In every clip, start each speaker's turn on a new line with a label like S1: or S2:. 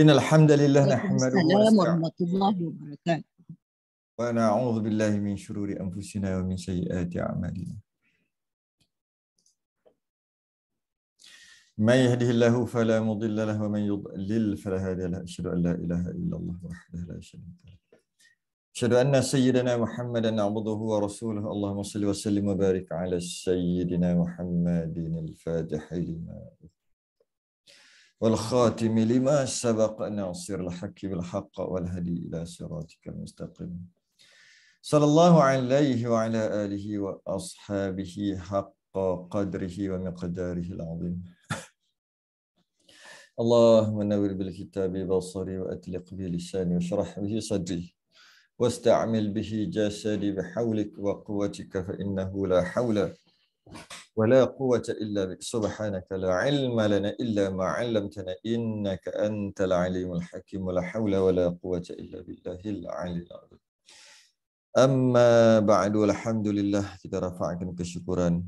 S1: إن
S2: الحمد لله نحمده السلام ورحمة
S1: الله وبركاته
S2: ونعوذ بالله من شرور أنفسنا ومن سيئات أعمالنا من يهده الله فلا مضل له ومن يضلل فلا هادي له أشهد أن لا إله إلا الله وحده لا شريك له أشهد أن سيدنا محمدا عبده ورسوله اللهم صل وسلم وبارك على سيدنا محمد الفاتح لما والخاتم لما سبق ناصر الحق بالحق والهدي إلى صراطك المستقيم صلى الله عليه وعلى آله وأصحابه حق قدره ومقداره العظيم اللهم نور بالكتاب بصري وأتلق به لساني واشرح به صدري واستعمل به جسدي بحولك وقوتك فإنه لا حول ولا قوة إلا بك سبحانك لا علم لنا إلا ما علمتنا إنك أنت العليم الحكيم ولا حول ولا قوة إلا بالله العلي العظيم أما بعد الحمد لله kita rafa'kan kesyukuran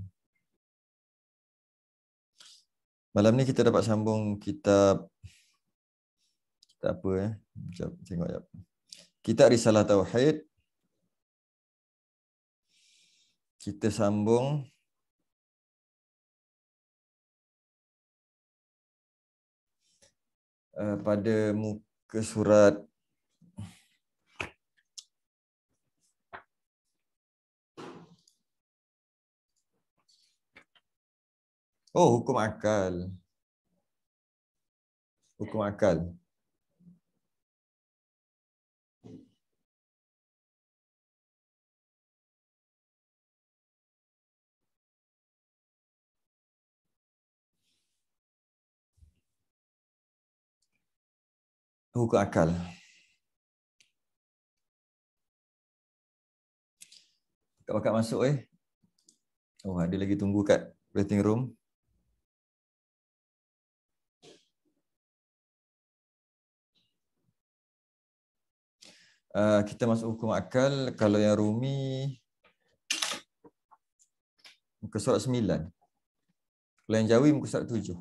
S2: Malam ni kita dapat sambung kitab kita apa eh jap tengok jap Kitab Risalah Tauhid
S1: kita sambung Eh, pada muka surat Oh, hukum akal. Hukum akal. hukum akal. Kak Bakat masuk eh. Oh, ada lagi tunggu kat waiting room.
S2: Uh, kita masuk hukum akal. Kalau yang Rumi, muka surat 9. Kalau
S1: yang Jawi, muka surat 7.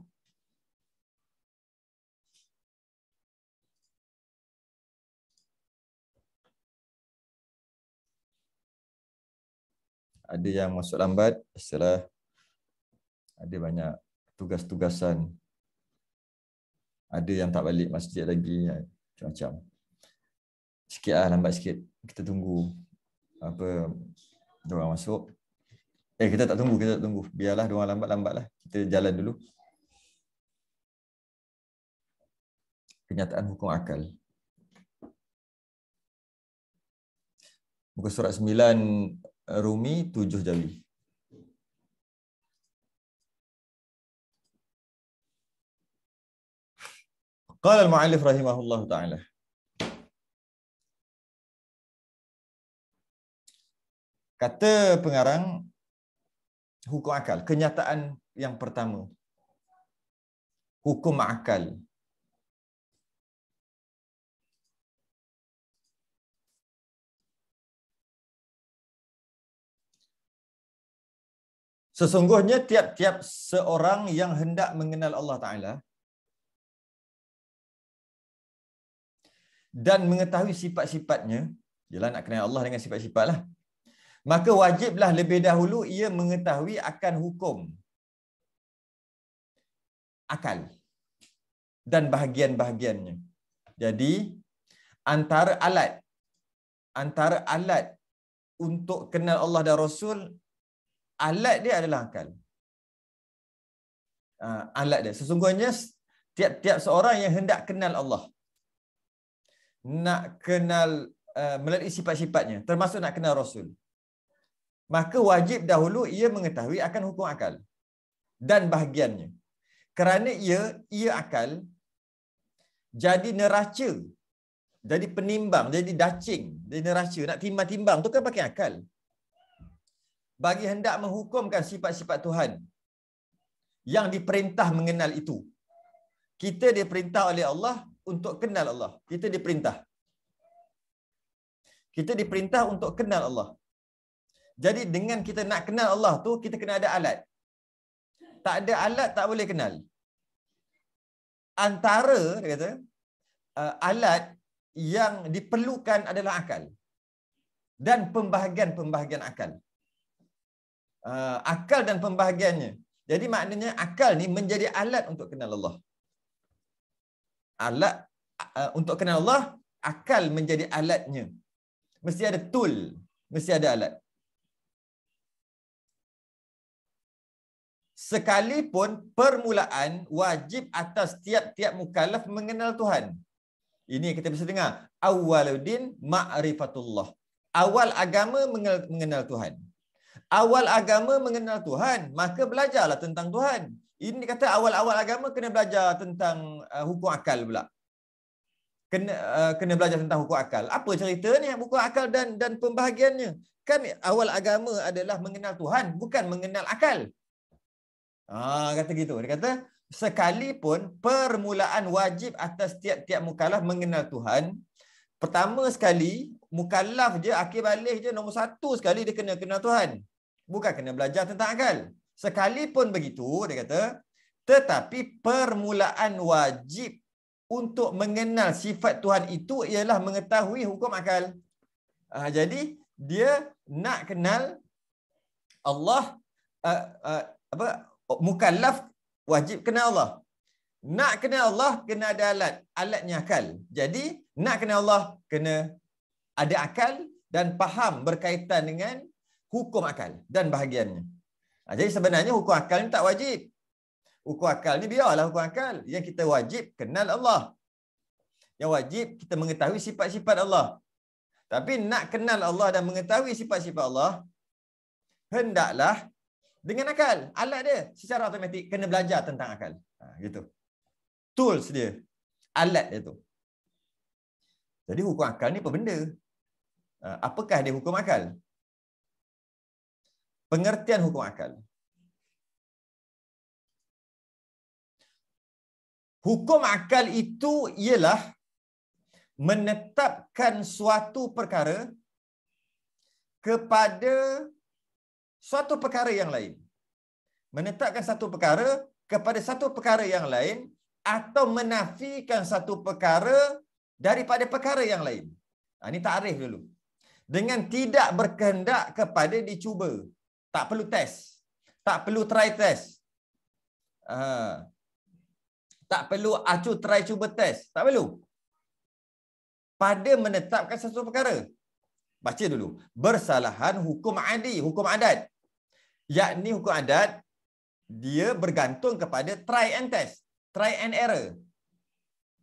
S2: ada yang masuk lambat setelah ada banyak tugas-tugasan ada yang tak balik masjid lagi macam-macam sikit lah, lambat sikit kita tunggu apa orang masuk eh kita tak tunggu kita tak tunggu biarlah orang lambat lambatlah kita jalan dulu kenyataan hukum
S1: akal muka surat Rumi tujuh jari. Qala al-mu'allif rahimahullah ta'ala.
S2: Kata pengarang hukum akal, kenyataan yang pertama. Hukum akal.
S1: Sesungguhnya tiap-tiap seorang
S2: yang hendak mengenal Allah Ta'ala dan mengetahui sifat-sifatnya, ialah nak kenal Allah dengan sifat-sifat lah. Maka wajiblah lebih dahulu ia mengetahui akan hukum. Akal. Dan bahagian-bahagiannya. Jadi, antara alat. Antara alat untuk kenal Allah dan Rasul alat dia adalah akal. Uh, alat dia. Sesungguhnya tiap-tiap seorang yang hendak kenal Allah. Nak kenal uh, melalui sifat-sifatnya. Termasuk nak kenal Rasul. Maka wajib dahulu ia mengetahui akan hukum akal. Dan bahagiannya. Kerana ia, ia akal. Jadi neraca. Jadi penimbang. Jadi dacing. Jadi neraca. Nak timbang-timbang. tu kan pakai akal bagi hendak menghukumkan sifat-sifat Tuhan yang diperintah mengenal itu. Kita diperintah oleh Allah untuk kenal Allah. Kita diperintah. Kita diperintah untuk kenal Allah. Jadi dengan kita nak kenal Allah tu, kita kena ada alat. Tak ada alat, tak boleh kenal. Antara, dia kata, uh, alat yang diperlukan adalah akal. Dan pembahagian-pembahagian akal uh, akal dan pembahagiannya. Jadi maknanya akal ni menjadi alat untuk kenal Allah. Alat uh, untuk kenal Allah, akal menjadi alatnya. Mesti ada tool, mesti ada alat. Sekalipun permulaan wajib atas tiap-tiap mukallaf mengenal Tuhan. Ini kita mesti dengar. Awaluddin ma'rifatullah. Awal agama mengenal Tuhan awal agama mengenal Tuhan, maka belajarlah tentang Tuhan. Ini kata awal-awal agama kena belajar tentang uh, hukum akal pula. Kena uh, kena belajar tentang hukum akal. Apa cerita ni hukum akal dan dan pembahagiannya? Kan awal agama adalah mengenal Tuhan, bukan mengenal akal. Ah kata gitu. Dia kata sekalipun permulaan wajib atas tiap-tiap mukallaf mengenal Tuhan, pertama sekali mukallaf je akhir je nombor satu sekali dia kena kenal Tuhan bukan kena belajar tentang akal. Sekalipun begitu, dia kata, tetapi permulaan wajib untuk mengenal sifat Tuhan itu ialah mengetahui hukum akal. Uh, jadi, dia nak kenal Allah, uh, uh, apa, mukallaf wajib kenal Allah. Nak kenal Allah, kena ada alat. Alatnya akal. Jadi, nak kenal Allah, kena ada akal dan faham berkaitan dengan hukum akal dan bahagiannya. Ha, jadi sebenarnya hukum akal ni tak wajib. Hukum akal ni biarlah hukum akal. Yang kita wajib kenal Allah. Yang wajib kita mengetahui sifat-sifat Allah. Tapi nak kenal Allah dan mengetahui sifat-sifat Allah, hendaklah dengan akal. Alat dia secara automatik kena belajar tentang akal. Ha, gitu. Tools dia. Alat dia tu. Jadi hukum akal ni apa benda? Ha, apakah dia hukum akal?
S1: pengertian hukum akal.
S2: Hukum akal itu ialah menetapkan suatu perkara kepada suatu perkara yang lain. Menetapkan satu perkara kepada satu perkara yang lain atau menafikan satu perkara daripada perkara yang lain. Ha, ini tarif dulu. Dengan tidak berkehendak kepada dicuba. Tak perlu test. Tak perlu try test. Ha. Tak perlu acu try cuba test. Tak perlu. Pada menetapkan sesuatu perkara. Baca dulu. Bersalahan hukum adi, hukum adat. Yakni hukum adat, dia bergantung kepada try and test. Try and error.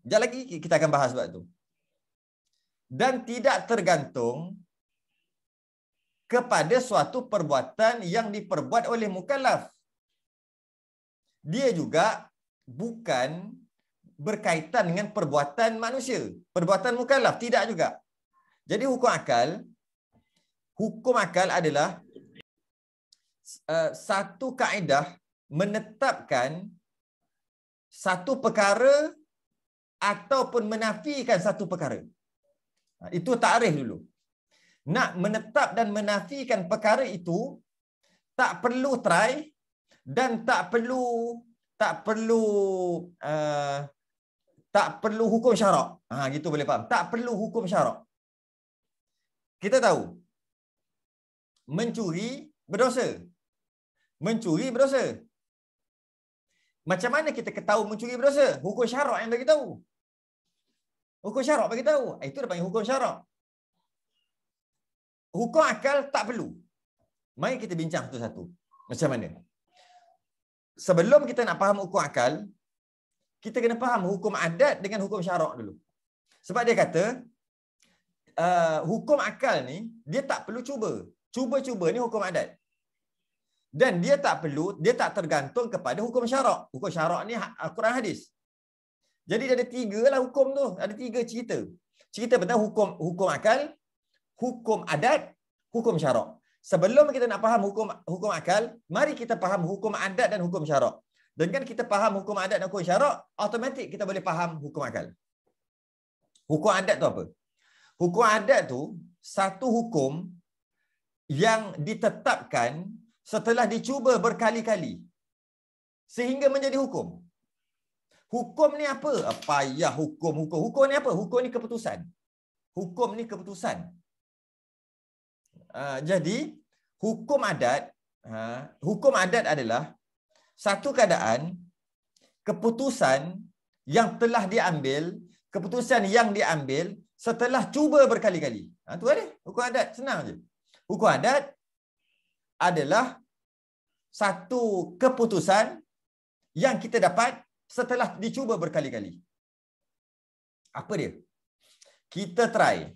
S2: Sekejap lagi kita akan bahas sebab tu. Dan tidak tergantung kepada suatu perbuatan yang diperbuat oleh mukallaf. Dia juga bukan berkaitan dengan perbuatan manusia. Perbuatan mukallaf tidak juga. Jadi hukum akal hukum akal adalah uh, satu kaedah menetapkan satu perkara ataupun menafikan satu perkara. Ha, itu takrif dulu nak menetap dan menafikan perkara itu tak perlu try dan tak perlu tak perlu uh, tak perlu hukum syarak. Ha gitu boleh faham. Tak perlu hukum syarak. Kita tahu mencuri berdosa. Mencuri berdosa. Macam mana kita ketahui mencuri berdosa? Hukum syarak yang bagi tahu. Hukum syarak bagi tahu. Ah, itu dah panggil hukum syarak hukum akal tak perlu. Mari kita bincang satu-satu. Macam mana? Sebelum kita nak faham hukum akal, kita kena faham hukum adat dengan hukum syarak dulu. Sebab dia kata, uh, hukum akal ni, dia tak perlu cuba. Cuba-cuba ni hukum adat. Dan dia tak perlu, dia tak tergantung kepada hukum syarak. Hukum syarak ni ha, Al-Quran Hadis. Jadi ada tiga lah hukum tu. Ada tiga cerita. Cerita tentang hukum, hukum akal, hukum adat, hukum syarak. Sebelum kita nak faham hukum hukum akal, mari kita faham hukum adat dan hukum syarak. Dengan kan kita faham hukum adat dan hukum syarak, automatik kita boleh faham hukum akal. Hukum adat tu apa? Hukum adat tu satu hukum yang ditetapkan setelah dicuba berkali-kali sehingga menjadi hukum. Hukum ni apa? Apa ya hukum hukum hukum ni apa? Hukum ni keputusan. Hukum ni keputusan. Ah, jadi hukum adat uh, hukum adat adalah satu keadaan keputusan yang telah diambil keputusan yang diambil setelah cuba berkali-kali ha, tu ada hukum adat senang aje. hukum adat adalah satu keputusan yang kita dapat setelah dicuba berkali-kali apa dia kita try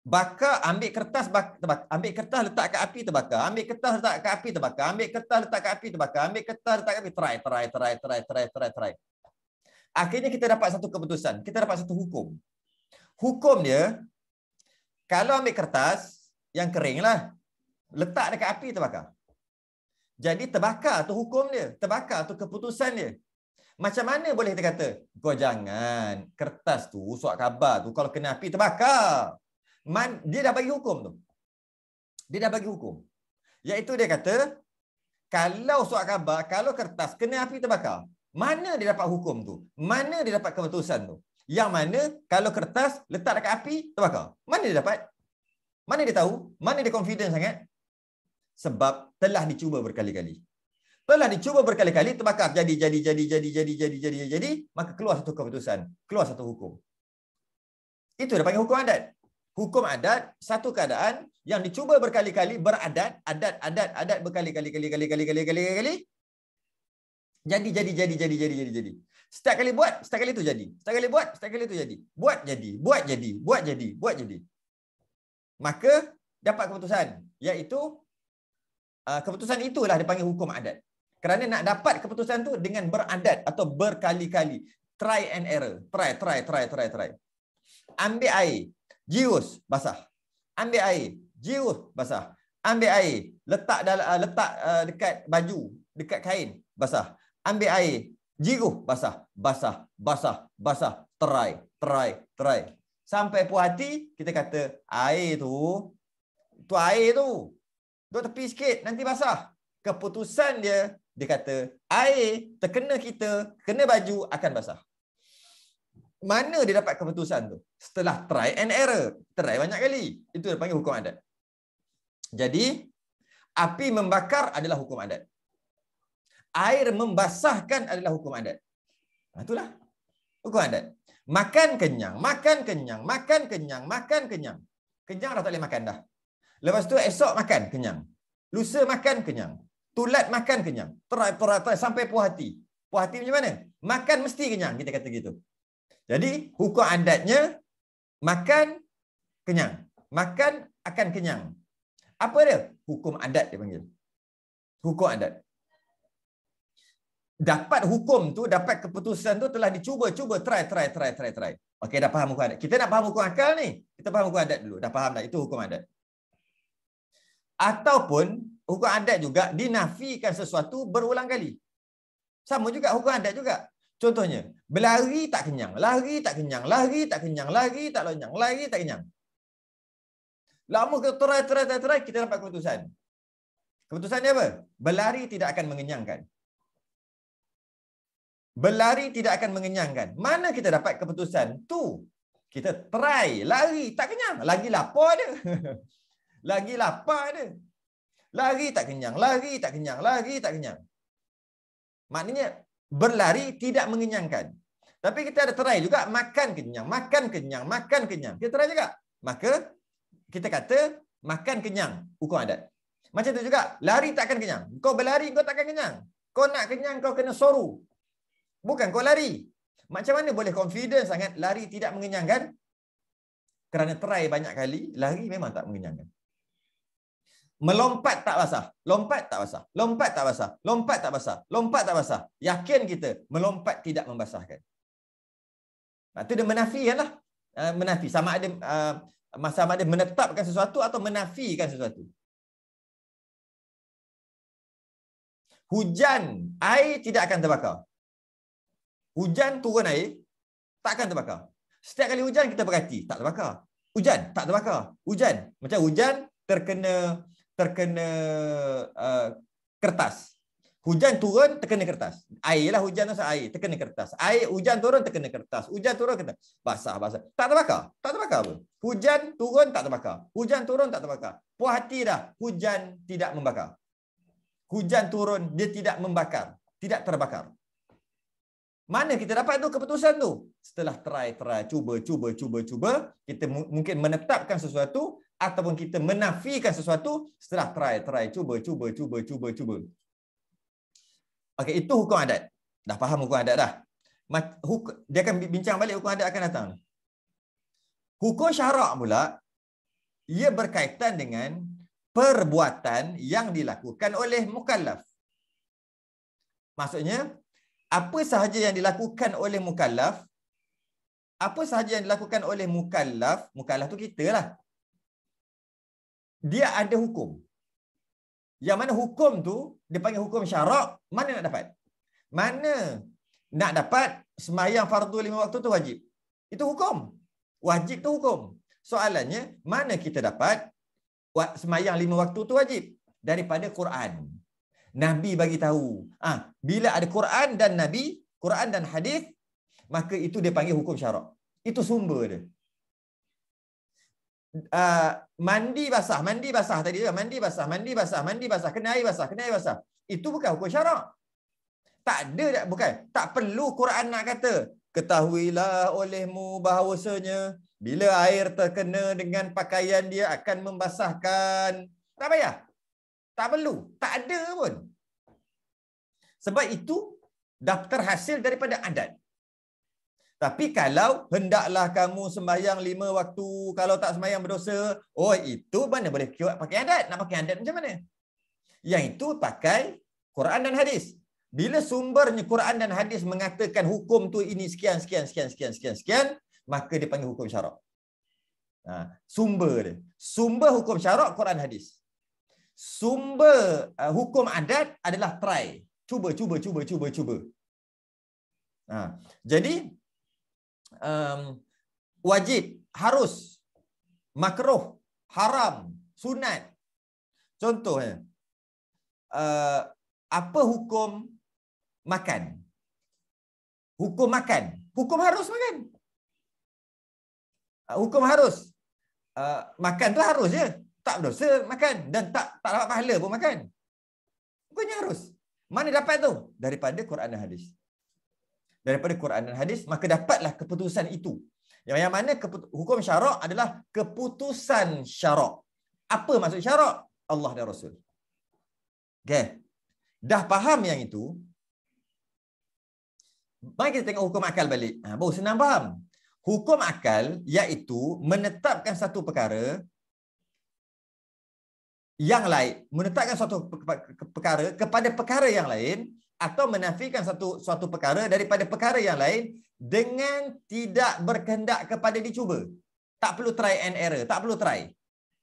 S2: bakar ambil kertas bakar ambil kertas letak ke api terbakar ambil kertas letak ke api terbakar ambil kertas letak ke api terbakar ambil kertas letak ke api try try try try try try try akhirnya kita dapat satu keputusan kita dapat satu hukum hukum dia kalau ambil kertas yang kering lah letak dekat api terbakar jadi terbakar tu hukum dia terbakar tu keputusan dia macam mana boleh kita kata kau jangan kertas tu suak khabar tu kalau kena api terbakar man dia dah bagi hukum tu. Dia dah bagi hukum. Iaitu dia kata kalau surat khabar, kalau kertas kena api terbakar, mana dia dapat hukum tu? Mana dia dapat keputusan tu? Yang mana kalau kertas letak dekat api terbakar? Mana dia dapat? Mana dia tahu? Mana dia confident sangat? Sebab telah dicuba berkali-kali. Telah dicuba berkali-kali terbakar jadi jadi jadi jadi jadi jadi jadi jadi maka keluar satu keputusan, keluar satu hukum. Itu dah panggil hukum adat hukum adat satu keadaan yang dicuba berkali-kali beradat adat adat adat berkali-kali-kali-kali-kali-kali-kali-kali jadi jadi jadi jadi jadi jadi jadi setiap kali buat setiap kali itu jadi setiap kali buat setiap kali itu jadi buat jadi buat jadi buat jadi buat jadi maka dapat keputusan iaitu keputusan itulah dipanggil hukum adat kerana nak dapat keputusan tu dengan beradat atau berkali-kali try and error try try try try try, ambil air jirus basah. Ambil air, jirus basah. Ambil air, letak dalam ah, letak ah, dekat baju, dekat kain, basah. Ambil air, jirus basah, basah, basah, basah, terai, terai, terai. Sampai puas hati, kita kata air tu, tu air tu. Duduk tepi sikit, nanti basah. Keputusan dia, dia kata air terkena kita, kena baju akan basah mana dia dapat keputusan tu? Setelah try and error. Try banyak kali. Itu dia panggil hukum adat. Jadi, api membakar adalah hukum adat. Air membasahkan adalah hukum adat. Ha, itulah hukum adat. Makan kenyang, makan kenyang, makan kenyang, makan kenyang. Kenyang dah tak boleh makan dah. Lepas tu esok makan, kenyang. Lusa makan, kenyang. Tulat makan, kenyang. Terai, terai, terai, sampai puas hati. Puas hati macam mana? Makan mesti kenyang, kita kata gitu. Jadi hukum adatnya makan kenyang. Makan akan kenyang. Apa dia? Hukum adat dia panggil. Hukum adat. Dapat hukum tu, dapat keputusan tu telah dicuba-cuba, try, try, try, try, try. Okey, dah faham hukum adat. Kita nak faham hukum akal ni. Kita faham hukum adat dulu. Dah faham dah, itu hukum adat. Ataupun hukum adat juga dinafikan sesuatu berulang kali. Sama juga hukum adat juga. Contohnya, berlari tak kenyang, lari tak kenyang, lari tak kenyang, lari tak lenyang, lari tak kenyang. Lama kita try, try, try, try, kita dapat keputusan. Keputusan dia apa? Berlari tidak akan mengenyangkan. Berlari tidak akan mengenyangkan. Mana kita dapat keputusan? Tu. Kita try, lari, tak kenyang. Lagi lapar dia. Lagi lapar dia. Lari tak kenyang, lari tak kenyang, lari tak kenyang. Maknanya berlari tidak mengenyangkan. Tapi kita ada try juga makan kenyang, makan kenyang, makan kenyang. Kita try juga. Maka kita kata makan kenyang hukum adat. Macam tu juga, lari takkan kenyang. Kau berlari kau takkan kenyang. Kau nak kenyang kau kena soru. Bukan kau lari. Macam mana boleh confident sangat lari tidak mengenyangkan? Kerana try banyak kali, lari memang tak mengenyangkan melompat tak basah lompat tak basah lompat tak basah lompat tak basah lompat tak basah yakin kita melompat tidak membasahkan itu dia lah, menafi sama ada ah, masa sama ada menetapkan sesuatu atau menafikan sesuatu hujan air tidak akan terbakar hujan turun air tak akan terbakar setiap kali hujan kita perhati tak terbakar hujan tak terbakar hujan macam hujan terkena terkena uh, kertas. Hujan turun terkena kertas. Air lah hujan tu air terkena kertas. Air hujan turun terkena kertas. Hujan turun kertas. Basah basah. Tak terbakar. Tak terbakar pun. Hujan turun tak terbakar. Hujan turun tak terbakar. Puas hati dah hujan tidak membakar. Hujan turun dia tidak membakar. Tidak terbakar. Mana kita dapat tu keputusan tu? Setelah try try cuba cuba cuba cuba kita mungkin menetapkan sesuatu ataupun kita menafikan sesuatu setelah try try cuba cuba cuba cuba cuba. Okey itu hukum adat. Dah faham hukum adat dah. dia akan bincang balik hukum adat akan datang. Hukum syarak pula ia berkaitan dengan perbuatan yang dilakukan oleh mukallaf. Maksudnya apa sahaja yang dilakukan oleh mukallaf apa sahaja yang dilakukan oleh mukallaf, mukallaf tu kita lah, dia ada hukum. Yang mana hukum tu dia panggil hukum syarak, mana nak dapat? Mana nak dapat semayang fardu lima waktu tu wajib. Itu hukum. Wajib tu hukum. Soalannya mana kita dapat semayang lima waktu tu wajib daripada Quran. Nabi bagi tahu. Ah, ha, bila ada Quran dan Nabi, Quran dan hadis, maka itu dia panggil hukum syarak. Itu sumber dia uh, mandi basah, mandi basah tadi tu, mandi basah, mandi basah, mandi basah, kena air basah, kena air basah. Itu bukan hukum syarak. Tak ada bukan, tak perlu Quran nak kata, ketahuilah olehmu bahawasanya bila air terkena dengan pakaian dia akan membasahkan. Tak payah. Tak perlu, tak ada pun. Sebab itu daftar hasil daripada adat. Tapi kalau hendaklah kamu sembahyang lima waktu, kalau tak sembahyang berdosa, oh itu mana boleh pakai adat? Nak pakai adat macam mana? Yang itu pakai Quran dan hadis. Bila sumbernya Quran dan hadis mengatakan hukum tu ini sekian, sekian, sekian, sekian, sekian, sekian, maka dia panggil hukum syarak. Ha, sumber dia. Sumber hukum syarak, Quran hadis. Sumber uh, hukum adat adalah try. Cuba, cuba, cuba, cuba, cuba. Ha, jadi, um, wajib, harus, makruh, haram, sunat. Contohnya, uh, apa hukum makan? Hukum makan. Hukum harus makan. Uh, hukum harus. Uh, makan tu harus ya, Tak berdosa makan. Dan tak tak dapat pahala pun makan. Hukumnya harus. Mana dapat tu? Daripada Quran dan Hadis daripada Quran dan hadis maka dapatlah keputusan itu yang mana hukum syarak adalah keputusan syarak apa maksud syarak Allah dan Rasul okey dah faham yang itu mari kita tengok hukum akal balik ha, baru senang faham hukum akal iaitu menetapkan satu perkara yang lain menetapkan suatu perkara kepada perkara yang lain atau menafikan satu suatu perkara daripada perkara yang lain dengan tidak berkehendak kepada dicuba. Tak perlu try and error, tak perlu try.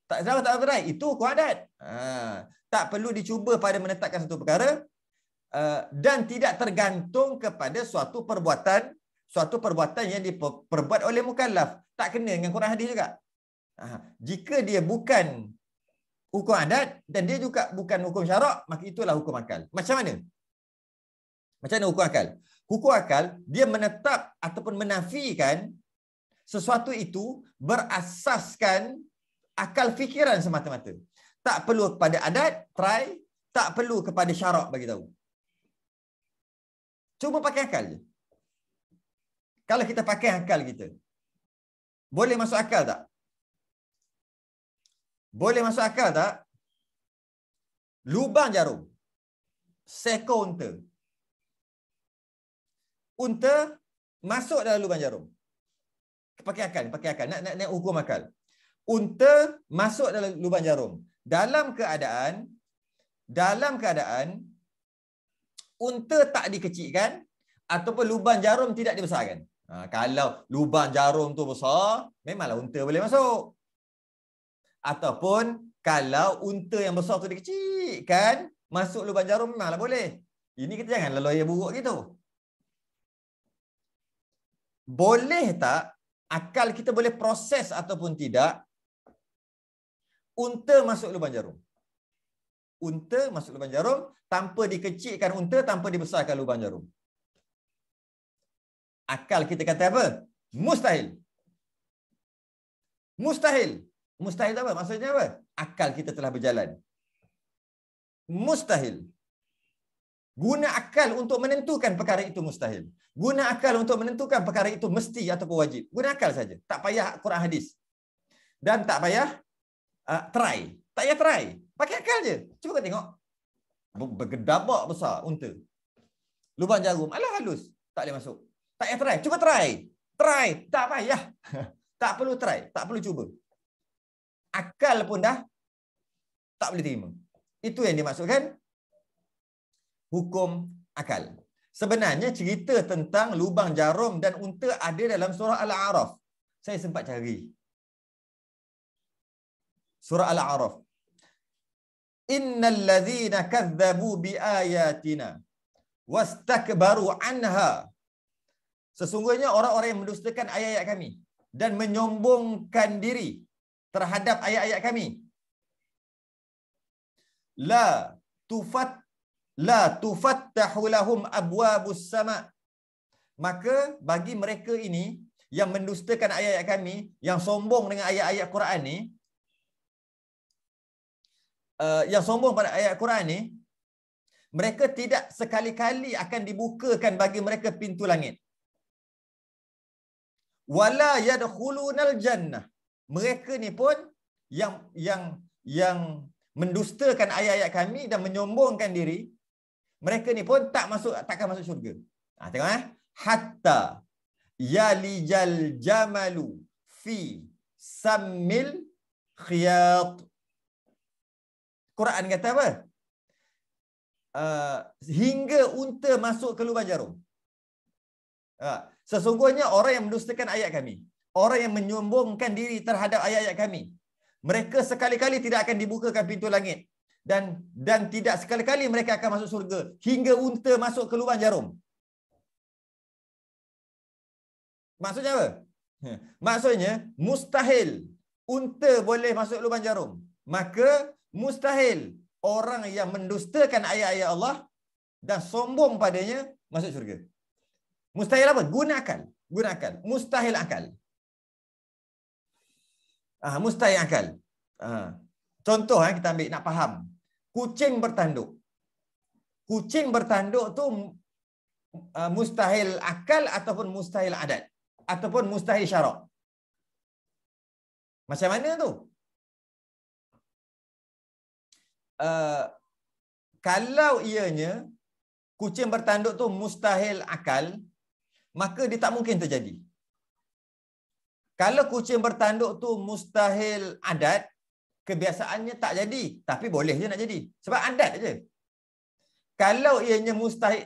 S2: Tak salah tak try, itu kuadat. Ha. tak perlu dicuba pada menetapkan satu perkara uh, dan tidak tergantung kepada suatu perbuatan, suatu perbuatan yang diperbuat oleh mukallaf. Tak kena dengan Quran hadis juga. Ha. jika dia bukan hukum adat dan dia juga bukan hukum syarak, maka itulah hukum akal. Macam mana? Macam mana hukum akal? Hukum akal, dia menetap ataupun menafikan sesuatu itu berasaskan akal fikiran semata-mata. Tak perlu kepada adat, try. Tak perlu kepada syarak, bagi tahu. Cuma pakai akal je. Kalau kita pakai akal kita,
S1: boleh masuk akal tak? Boleh masuk akal tak? Lubang jarum. Seko
S2: unta masuk dalam lubang jarum. Pakai akal, pakai akal. Nak, nak, nak hukum akal. Unta masuk dalam lubang jarum. Dalam keadaan, dalam keadaan, unta tak dikecikkan ataupun lubang jarum tidak dibesarkan. Ha, kalau lubang jarum tu besar, memanglah unta boleh masuk. Ataupun kalau unta yang besar tu dikecikkan, masuk lubang jarum memanglah boleh. Ini kita janganlah lawyer buruk gitu boleh tak akal kita boleh proses ataupun tidak unta masuk lubang jarum? Unta masuk lubang jarum tanpa dikecikkan unta, tanpa dibesarkan lubang jarum. Akal kita kata apa? Mustahil. Mustahil. Mustahil apa? Maksudnya apa? Akal kita telah berjalan. Mustahil. Guna akal untuk menentukan perkara itu mustahil. Guna akal untuk menentukan perkara itu mesti atau wajib. Guna akal saja. Tak payah Quran hadis. Dan tak payah uh, try. Tak payah try. Pakai akal je. Cuba kau tengok. Bergedabak besar unta. Lubang jarum. Alah halus. Tak boleh masuk. Tak payah try. Cuba try. Try. Tak payah. tak perlu try. Tak perlu cuba. Akal pun dah tak boleh terima. Itu yang dimaksudkan hukum akal. Sebenarnya cerita tentang lubang jarum dan unta ada dalam surah Al-A'raf. Saya sempat cari. Surah Al-A'raf. Innal ladhina kazzabu bi ayatina wastakbaru anha. Sesungguhnya orang-orang yang mendustakan ayat-ayat kami dan menyombongkan diri terhadap ayat-ayat kami. La tufat la tufattahu lahum abwabus sama maka bagi mereka ini yang mendustakan ayat-ayat kami yang sombong dengan ayat-ayat Quran ni uh, yang sombong pada ayat Quran ni mereka tidak sekali-kali akan dibukakan bagi mereka pintu langit wala yadkhulunal jannah mereka ni pun yang yang yang mendustakan ayat-ayat kami dan menyombongkan diri mereka ni pun tak masuk takkan masuk syurga. Ah tengok eh. Hatta yalijal jamalu fi sammil khiyat. Quran kata apa? Uh, hingga unta masuk ke lubang jarum. Uh, sesungguhnya orang yang mendustakan ayat kami, orang yang menyombongkan diri terhadap ayat-ayat kami, mereka sekali-kali tidak akan dibukakan pintu langit dan dan tidak sekali-kali mereka akan masuk surga hingga unta masuk ke lubang jarum. Maksudnya apa? Maksudnya mustahil unta boleh masuk lubang jarum. Maka mustahil orang yang mendustakan ayat-ayat Allah dan sombong padanya masuk syurga. Mustahil apa? Guna akal. Guna akal. Mustahil akal. Ah, mustahil akal. Ah. Contoh eh, kita ambil nak faham kucing bertanduk. Kucing bertanduk tu uh, mustahil akal ataupun mustahil adat ataupun mustahil syarak. Macam mana tu? Uh, kalau ianya kucing bertanduk tu mustahil akal, maka dia tak mungkin terjadi. Kalau kucing bertanduk tu mustahil adat, kebiasaannya tak jadi tapi boleh je nak jadi sebab adat aje kalau ianya mustahil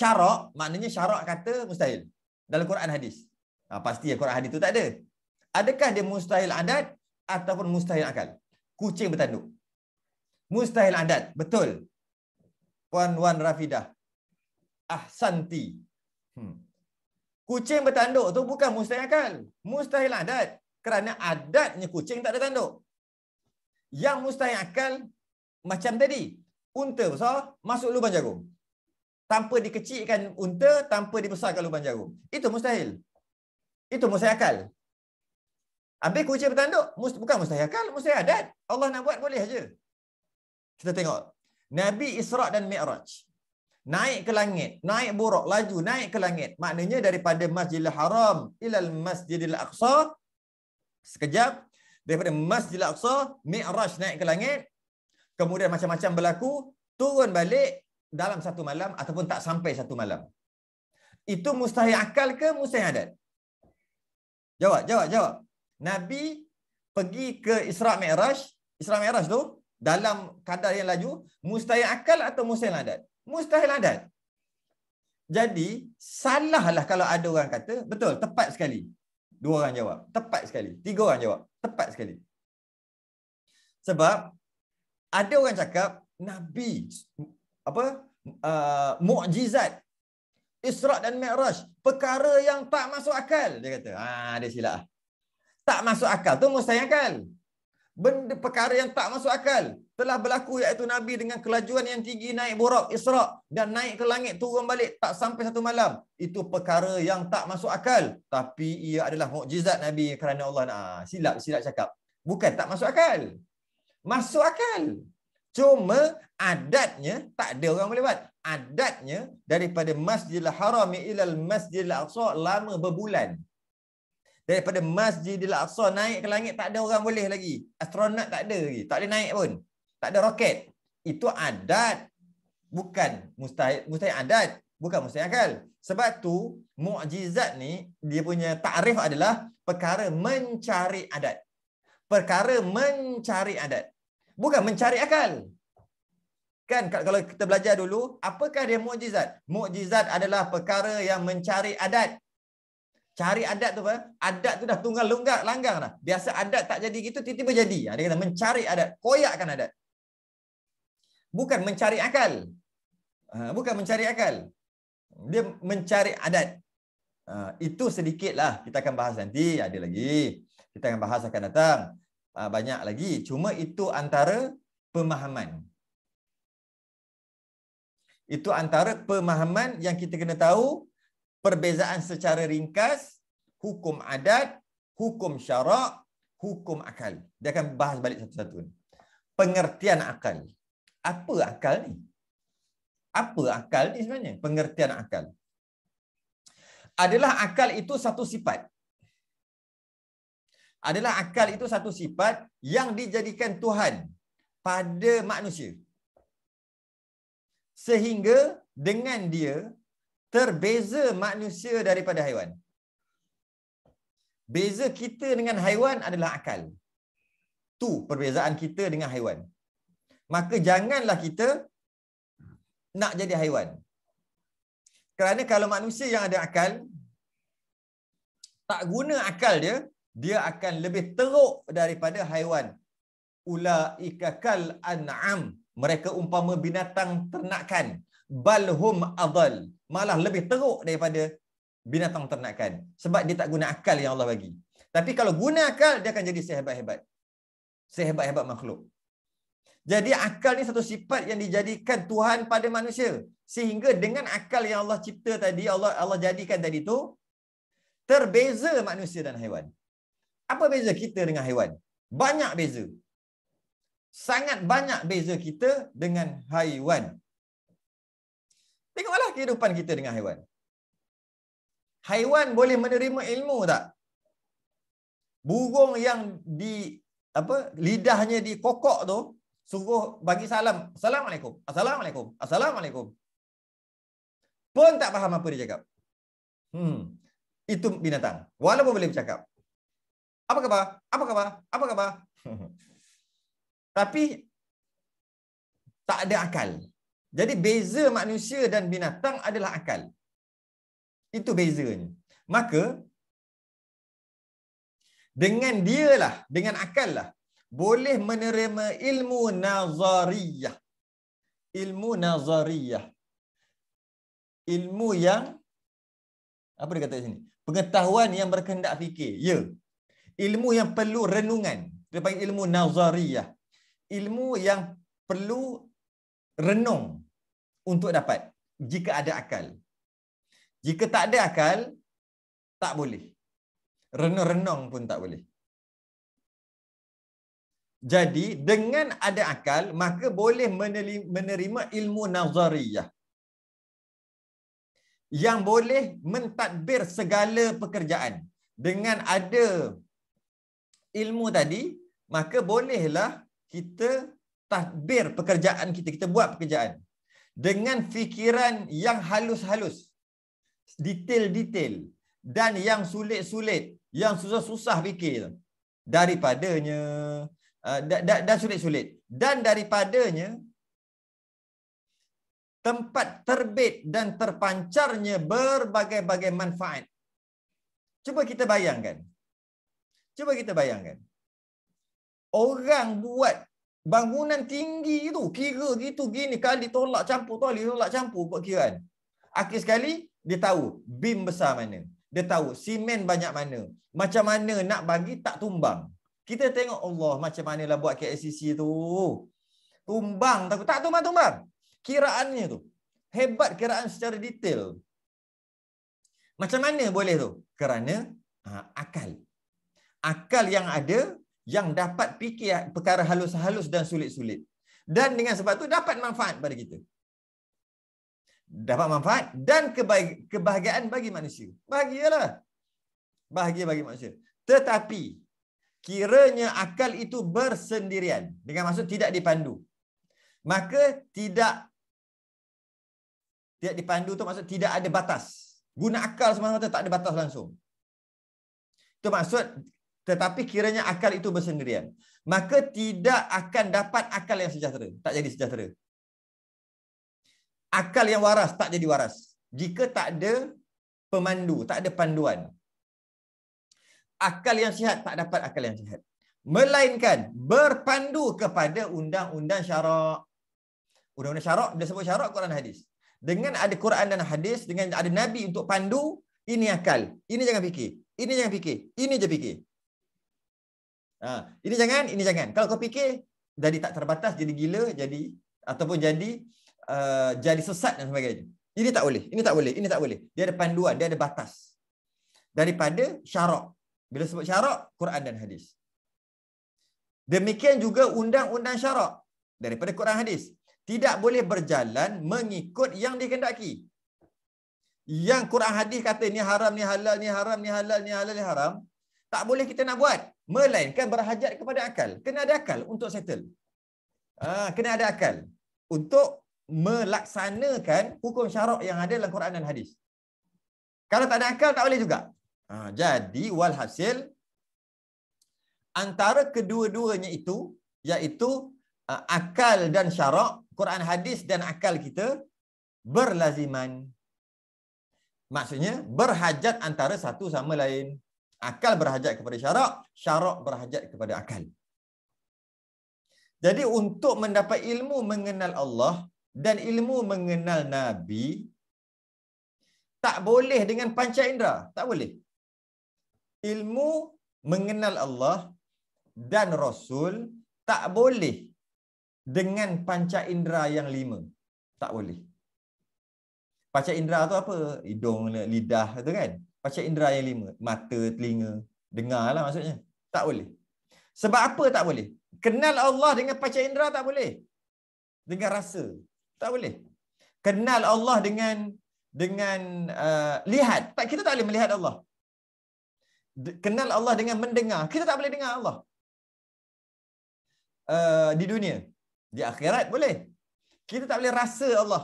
S2: syarak maknanya syarak kata mustahil dalam Quran hadis ha, pasti ya Quran hadis tu tak ada adakah dia mustahil adat ataupun mustahil akal kucing bertanduk mustahil adat betul puan Wan Rafidah ahsanti hmm. kucing bertanduk tu bukan mustahil akal mustahil adat kerana adatnya kucing tak ada tanduk yang mustahil akal macam tadi. Unta besar masuk lubang jarum. Tanpa dikecilkan unta, tanpa dibesarkan lubang jarum. Itu mustahil. Itu mustahil akal. Ambil kucing bertanduk, must, bukan mustahil akal, mustahil adat. Allah nak buat boleh aja. Kita tengok. Nabi Isra' dan Mi'raj. Naik ke langit, naik buruk, laju, naik ke langit. Maknanya daripada Masjidil Haram ilal Masjidil Aqsa. Sekejap, daripada Masjid Al-Aqsa, Mi'raj naik ke langit, kemudian macam-macam berlaku, turun balik dalam satu malam ataupun tak sampai satu malam. Itu mustahil akal ke mustahil adat? Jawab, jawab, jawab. Nabi pergi ke Isra' Mi'raj, Isra' Mi'raj tu dalam kadar yang laju, mustahil akal atau mustahil adat? Mustahil adat. Jadi, salahlah kalau ada orang kata, betul, tepat sekali. Dua orang jawab. Tepat sekali. Tiga orang jawab. Tepat sekali. Sebab ada orang cakap Nabi apa uh, mukjizat Isra dan Mi'raj perkara yang tak masuk akal dia kata. Ha ada silap. Lah. Tak masuk akal tu mustahil akal. Benda perkara yang tak masuk akal telah berlaku iaitu Nabi dengan kelajuan yang tinggi naik borok Israq dan naik ke langit turun balik tak sampai satu malam. Itu perkara yang tak masuk akal. Tapi ia adalah mukjizat Nabi kerana Allah nak. Silap, silap cakap. Bukan tak masuk akal. Masuk akal. Cuma adatnya tak ada orang boleh buat. Adatnya daripada Masjidil Haram ilal Masjidil Aqsa lama berbulan. Daripada Masjidil Aqsa naik ke langit tak ada orang boleh lagi. Astronot tak ada lagi. Tak boleh naik pun. Tak ada roket. Itu adat. Bukan mustahil. Mustahil adat. Bukan mustahil akal. Sebab tu mukjizat ni dia punya takrif adalah perkara mencari adat. Perkara mencari adat. Bukan mencari akal. Kan kalau kita belajar dulu, apakah dia mukjizat? Mukjizat adalah perkara yang mencari adat. Cari adat tu apa? Adat tu dah tunggal longgar langgang dah. Biasa adat tak jadi gitu tiba-tiba jadi. Dia kata mencari adat, koyakkan adat bukan mencari akal. Ha, bukan mencari akal. Dia mencari adat. Ha, itu sedikitlah kita akan bahas nanti. Ada lagi. Kita akan bahas akan datang. Ha, banyak lagi. Cuma itu antara pemahaman. Itu antara pemahaman yang kita kena tahu. Perbezaan secara ringkas. Hukum adat. Hukum syarak. Hukum akal. Dia akan bahas balik satu-satu. Pengertian akal apa akal ni? Apa akal ni sebenarnya? Pengertian akal. Adalah akal itu satu sifat. Adalah akal itu satu sifat yang dijadikan Tuhan pada manusia. Sehingga dengan dia terbeza manusia daripada haiwan. Beza kita dengan haiwan adalah akal. Tu perbezaan kita dengan haiwan maka janganlah kita nak jadi haiwan. Kerana kalau manusia yang ada akal, tak guna akal dia, dia akan lebih teruk daripada haiwan. kal an'am. Mereka umpama binatang ternakan. Balhum adal. Malah lebih teruk daripada binatang ternakan. Sebab dia tak guna akal yang Allah bagi. Tapi kalau guna akal, dia akan jadi sehebat-hebat. Sehebat-hebat makhluk. Jadi akal ni satu sifat yang dijadikan Tuhan pada manusia. Sehingga dengan akal yang Allah cipta tadi, Allah Allah jadikan tadi tu, terbeza manusia dan haiwan. Apa beza kita dengan haiwan? Banyak beza. Sangat banyak beza kita dengan haiwan. Tengoklah kehidupan kita dengan haiwan. Haiwan boleh menerima ilmu tak? Burung yang di apa lidahnya dikokok tu sungguh bagi salam. Assalamualaikum. Assalamualaikum. Assalamualaikum. Pun tak faham apa dia cakap. Hmm. Itu binatang. Walaupun boleh bercakap. Apa khabar? Apa khabar? Apa khabar? Tapi tak ada akal. Jadi beza manusia dan binatang adalah akal. Itu bezanya. Maka dengan dia lah, dengan akal lah boleh menerima ilmu nazariyah. Ilmu nazariyah. Ilmu yang, apa dia kata di sini? Pengetahuan yang berkendak fikir. Ya. Ilmu yang perlu renungan. Dia panggil ilmu nazariyah. Ilmu yang perlu renung untuk dapat. Jika ada akal. Jika tak ada akal, tak boleh. Renung-renung pun tak boleh. Jadi dengan ada akal maka boleh menerima ilmu nazariyah. Yang boleh mentadbir segala pekerjaan. Dengan ada ilmu tadi maka bolehlah kita tadbir pekerjaan kita, kita buat pekerjaan. Dengan fikiran yang halus-halus. Detail-detail dan yang sulit-sulit, yang susah-susah fikir daripadanya dan ah, dan sulit-sulit. Dan daripadanya tempat terbit dan terpancarnya berbagai-bagai manfaat. Cuba kita bayangkan. Cuba kita bayangkan. Orang buat bangunan tinggi itu kira gitu gini kali tolak campur tolak tolak campur buat kira kan. Akhir sekali dia tahu bim besar mana. Dia tahu simen banyak mana. Macam mana nak bagi tak tumbang. Kita tengok Allah macam mana lah buat KLCC tu. Tumbang takut. Tak tumbang-tumbang. Kiraannya tu. Hebat kiraan secara detail. Macam mana boleh tu? Kerana ha, akal. Akal yang ada, yang dapat fikir perkara halus-halus dan sulit-sulit. Dan dengan sebab tu dapat manfaat pada kita. Dapat manfaat dan kebahagiaan bagi manusia. Bahagialah. Bahagia bagi manusia. Tetapi, kiranya akal itu bersendirian dengan maksud tidak dipandu maka tidak tidak dipandu itu maksud tidak ada batas guna akal semata-mata tak ada batas langsung itu maksud tetapi kiranya akal itu bersendirian maka tidak akan dapat akal yang sejahtera tak jadi sejahtera akal yang waras tak jadi waras jika tak ada pemandu tak ada panduan akal yang sihat tak dapat akal yang sihat melainkan berpandu kepada undang-undang syarak undang-undang syarak bila sebut syarak Quran hadis dengan ada Quran dan hadis dengan ada nabi untuk pandu ini akal ini jangan fikir ini jangan fikir ini je fikir ha. ini jangan ini jangan kalau kau fikir jadi tak terbatas jadi gila jadi ataupun jadi uh, jadi sesat dan sebagainya ini tak boleh ini tak boleh ini tak boleh dia ada panduan dia ada batas daripada syarak bila sebut syarak, Quran dan hadis. Demikian juga undang-undang syarak daripada Quran hadis. Tidak boleh berjalan mengikut yang dikendaki. Yang Quran hadis kata ni haram, ni halal, ni haram, ni halal, ni halal, ni haram. Tak boleh kita nak buat. Melainkan berhajat kepada akal. Kena ada akal untuk settle. Ah, kena ada akal untuk melaksanakan hukum syarak yang ada dalam Quran dan hadis. Kalau tak ada akal, tak boleh juga. Ha, jadi walhasil antara kedua-duanya itu iaitu uh, akal dan syarak Quran hadis dan akal kita berlaziman. Maksudnya berhajat antara satu sama lain. Akal berhajat kepada syarak, syarak berhajat kepada akal. Jadi untuk mendapat ilmu mengenal Allah dan ilmu mengenal Nabi, tak boleh dengan panca indera. Tak boleh ilmu mengenal Allah dan Rasul tak boleh dengan panca indera yang lima. Tak boleh. Panca indera tu apa? Hidung, lidah tu kan? Panca indera yang lima. Mata, telinga. Dengar lah maksudnya. Tak boleh. Sebab apa tak boleh? Kenal Allah dengan panca indera tak boleh. Dengan rasa. Tak boleh. Kenal Allah dengan dengan uh, lihat. Tak, kita tak boleh melihat Allah kenal Allah dengan mendengar. Kita tak boleh dengar Allah. Uh, di dunia. Di akhirat boleh. Kita tak boleh rasa Allah.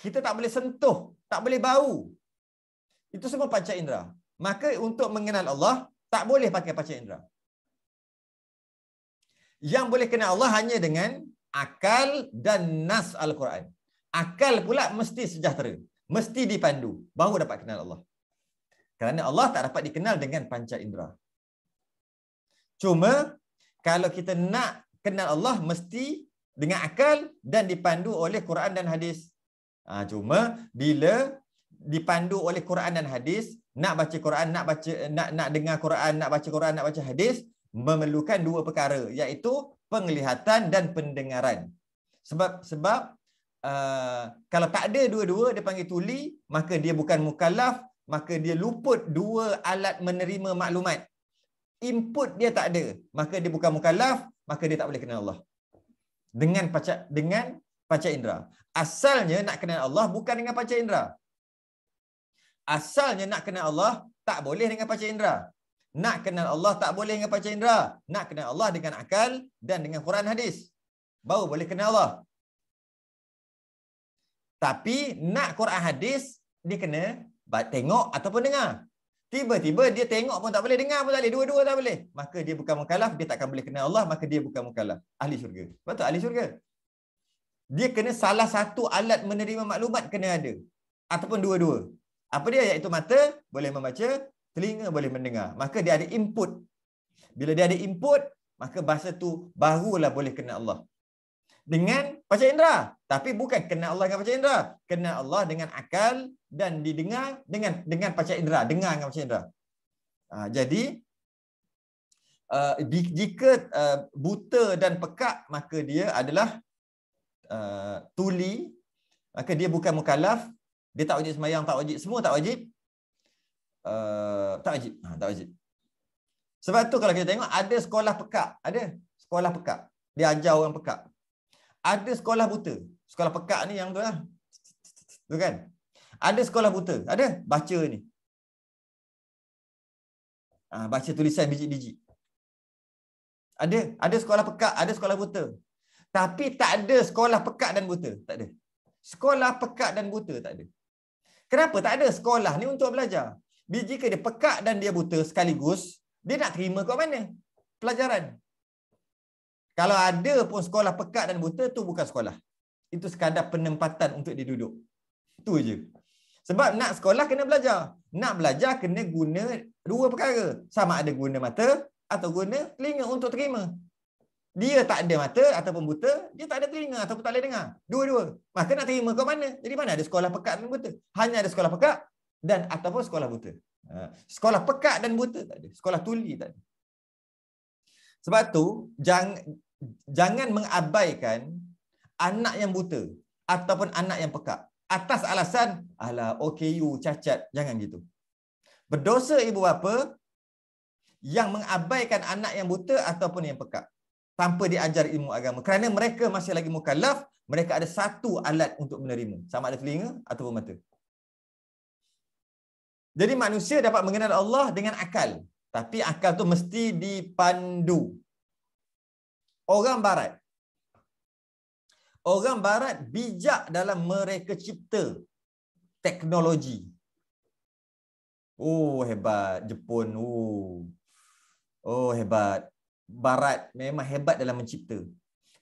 S2: Kita tak boleh sentuh. Tak boleh bau. Itu semua panca indera. Maka untuk mengenal Allah, tak boleh pakai panca indera. Yang boleh kenal Allah hanya dengan akal dan nas Al-Quran. Akal pula mesti sejahtera. Mesti dipandu. Baru dapat kenal Allah. Kerana Allah tak dapat dikenal dengan panca indera. Cuma kalau kita nak kenal Allah mesti dengan akal dan dipandu oleh Quran dan hadis. Ha, cuma bila dipandu oleh Quran dan hadis, nak baca Quran, nak baca nak nak dengar Quran, nak baca Quran, nak baca hadis memerlukan dua perkara iaitu penglihatan dan pendengaran. Sebab sebab uh, kalau tak ada dua-dua dia panggil tuli, maka dia bukan mukallaf, maka dia luput dua alat menerima maklumat. Input dia tak ada, maka dia bukan mukallaf, maka dia tak boleh kenal Allah. Dengan paca dengan paca indera. Asalnya nak kenal Allah bukan dengan paca indera. Asalnya nak kenal Allah tak boleh dengan paca indera. Nak kenal Allah tak boleh dengan paca indera. Nak kenal Allah dengan akal dan dengan Quran hadis. Baru boleh kenal Allah. Tapi nak Quran hadis, dia kena But tengok ataupun dengar. Tiba-tiba dia tengok pun tak boleh, dengar pun tak boleh, dua-dua tak boleh. Maka dia bukan mukalaf dia takkan boleh kenal Allah, maka dia bukan mukalaf Ahli syurga. Betul ahli syurga. Dia kena salah satu alat menerima maklumat kena ada. Ataupun dua-dua. Apa dia? Iaitu mata boleh membaca, telinga boleh mendengar. Maka dia ada input. Bila dia ada input, maka bahasa tu barulah boleh kenal Allah dengan pacar indera. Tapi bukan kenal Allah dengan pacar indera. Kenal Allah dengan akal dan didengar dengan dengan pacar indera. Dengar dengan pacar indera. Ha, jadi, uh, jika uh, buta dan pekak, maka dia adalah uh, tuli. Maka dia bukan mukalaf. Dia tak wajib semayang, tak wajib. Semua tak wajib. Uh, tak wajib. Ha, tak wajib. Sebab tu kalau kita tengok, ada sekolah pekak. Ada sekolah pekak. Dia ajar orang pekak ada sekolah buta. Sekolah pekat ni yang tu lah. Tu kan? Ada sekolah buta. Ada? Baca ni. Ha, baca tulisan biji-biji. Ada? Ada sekolah pekat, ada sekolah buta. Tapi tak ada sekolah pekat dan buta. Tak ada. Sekolah pekat dan buta tak ada. Kenapa tak ada sekolah ni untuk belajar? Jika dia pekat dan dia buta sekaligus, dia nak terima kau mana? Pelajaran. Kalau ada pun sekolah pekat dan buta, tu bukan sekolah. Itu sekadar penempatan untuk dia duduk. Itu je. Sebab nak sekolah, kena belajar. Nak belajar, kena guna dua perkara. Sama ada guna mata atau guna telinga untuk terima. Dia tak ada mata ataupun buta, dia tak ada telinga ataupun tak boleh dengar. Dua-dua. Maka nak terima kau mana? Jadi mana ada sekolah pekat dan buta? Hanya ada sekolah pekat dan ataupun sekolah buta. Ha. Sekolah pekat dan buta tak ada. Sekolah tuli tak ada. Sebab tu, jangan, jangan mengabaikan anak yang buta ataupun anak yang pekak atas alasan ala OKU cacat jangan gitu berdosa ibu bapa yang mengabaikan anak yang buta ataupun yang pekak tanpa diajar ilmu agama kerana mereka masih lagi mukallaf mereka ada satu alat untuk menerima sama ada telinga ataupun mata jadi manusia dapat mengenal Allah dengan akal tapi akal tu mesti dipandu Orang barat. Orang barat bijak dalam mereka cipta teknologi. Oh hebat Jepun. Oh. Oh hebat. Barat memang hebat dalam mencipta.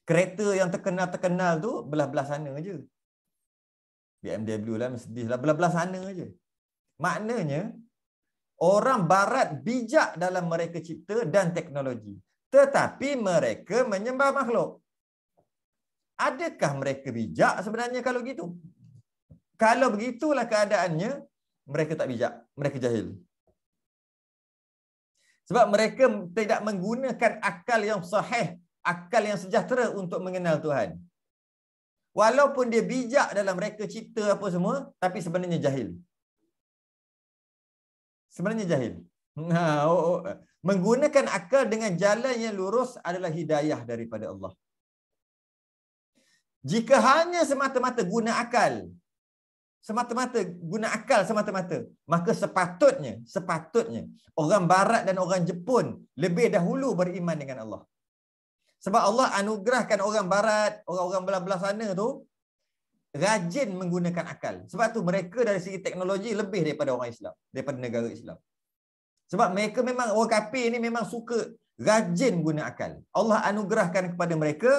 S2: Kereta yang terkenal-terkenal tu belah-belah sana aje. BMW lah, Mercedes lah, belah-belah sana aje. Maknanya, orang barat bijak dalam mereka cipta dan teknologi tetapi mereka menyembah makhluk. Adakah mereka bijak sebenarnya kalau gitu? Kalau begitulah keadaannya, mereka tak bijak, mereka jahil. Sebab mereka tidak menggunakan akal yang sahih, akal yang sejahtera untuk mengenal Tuhan. Walaupun dia bijak dalam mereka cipta apa semua, tapi sebenarnya jahil. Sebenarnya jahil. Ha, oh, oh. Eh, menggunakan akal dengan jalan yang lurus adalah hidayah daripada Allah. Jika hanya semata-mata guna akal, semata-mata guna akal semata-mata, maka sepatutnya, sepatutnya orang Barat dan orang Jepun lebih dahulu beriman dengan Allah. Sebab Allah anugerahkan orang Barat, orang-orang belah-belah sana tu, rajin menggunakan akal. Sebab tu mereka dari segi teknologi lebih daripada orang Islam, daripada negara Islam. Sebab mereka memang orang kafir ni memang suka rajin guna akal. Allah anugerahkan kepada mereka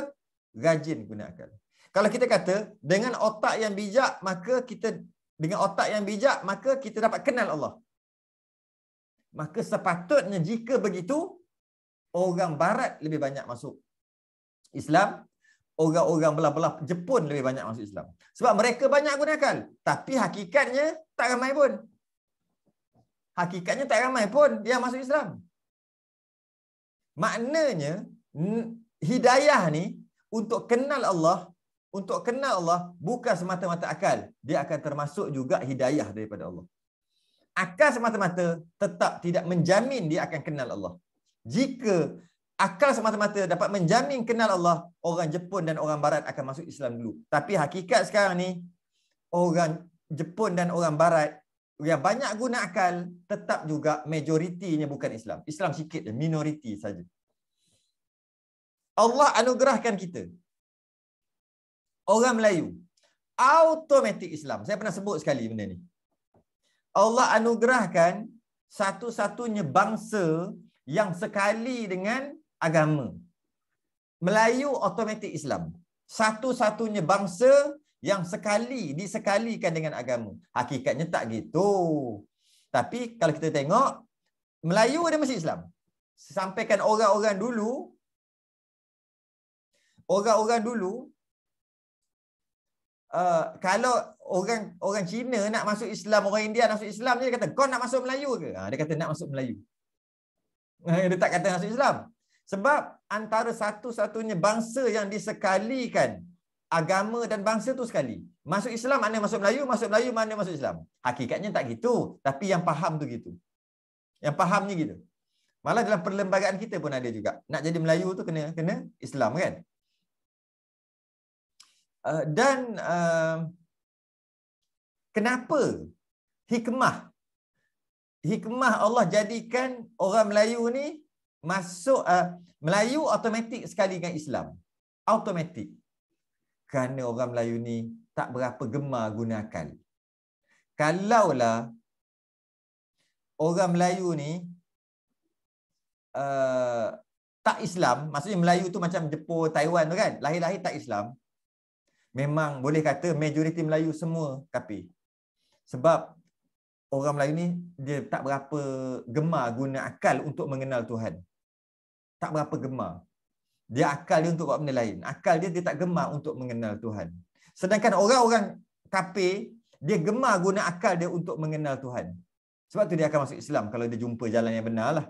S2: rajin guna akal. Kalau kita kata dengan otak yang bijak maka kita dengan otak yang bijak maka kita dapat kenal Allah. Maka sepatutnya jika begitu orang barat lebih banyak masuk Islam, orang-orang belah-belah Jepun lebih banyak masuk Islam. Sebab mereka banyak guna akal, tapi hakikatnya tak ramai pun hakikatnya tak ramai pun yang masuk Islam. Maknanya hidayah ni untuk kenal Allah, untuk kenal Allah bukan semata-mata akal. Dia akan termasuk juga hidayah daripada Allah. Akal semata-mata tetap tidak menjamin dia akan kenal Allah. Jika akal semata-mata dapat menjamin kenal Allah, orang Jepun dan orang Barat akan masuk Islam dulu. Tapi hakikat sekarang ni, orang Jepun dan orang Barat yang banyak guna akal tetap juga majoritinya bukan Islam. Islam sikit je, minoriti saja. Allah anugerahkan kita. Orang Melayu. Automatik Islam. Saya pernah sebut sekali benda ni. Allah anugerahkan satu-satunya bangsa yang sekali dengan agama. Melayu automatik Islam. Satu-satunya bangsa yang sekali disekalikan dengan agama. Hakikatnya tak gitu. Tapi kalau kita tengok Melayu ada masih Islam. Sampaikan orang-orang dulu orang-orang dulu uh, kalau orang orang Cina nak masuk Islam, orang India nak masuk Islam dia kata kau nak masuk Melayu ke? Ha, dia kata nak masuk Melayu. Ha, dia tak kata masuk Islam. Sebab antara satu-satunya bangsa yang disekalikan agama dan bangsa tu sekali. Masuk Islam mana masuk Melayu, masuk Melayu mana masuk Islam. Hakikatnya tak gitu, tapi yang faham tu gitu. Yang fahamnya gitu. Malah dalam perlembagaan kita pun ada juga. Nak jadi Melayu tu kena kena Islam kan? Uh, dan uh, kenapa hikmah hikmah Allah jadikan orang Melayu ni masuk uh, Melayu automatik sekali dengan Islam. Automatik kerana orang Melayu ni tak berapa gemar guna akal. Kalaulah orang Melayu ni uh, tak Islam, maksudnya Melayu tu macam Jepun, Taiwan tu kan, lahir-lahir tak Islam, memang boleh kata majoriti Melayu semua kapi. Sebab orang Melayu ni dia tak berapa gemar guna akal untuk mengenal Tuhan. Tak berapa gemar. Dia akal dia untuk buat benda lain. Akal dia, dia tak gemar untuk mengenal Tuhan. Sedangkan orang-orang kafir, dia gemar guna akal dia untuk mengenal Tuhan. Sebab tu dia akan masuk Islam kalau dia jumpa jalan yang benar lah.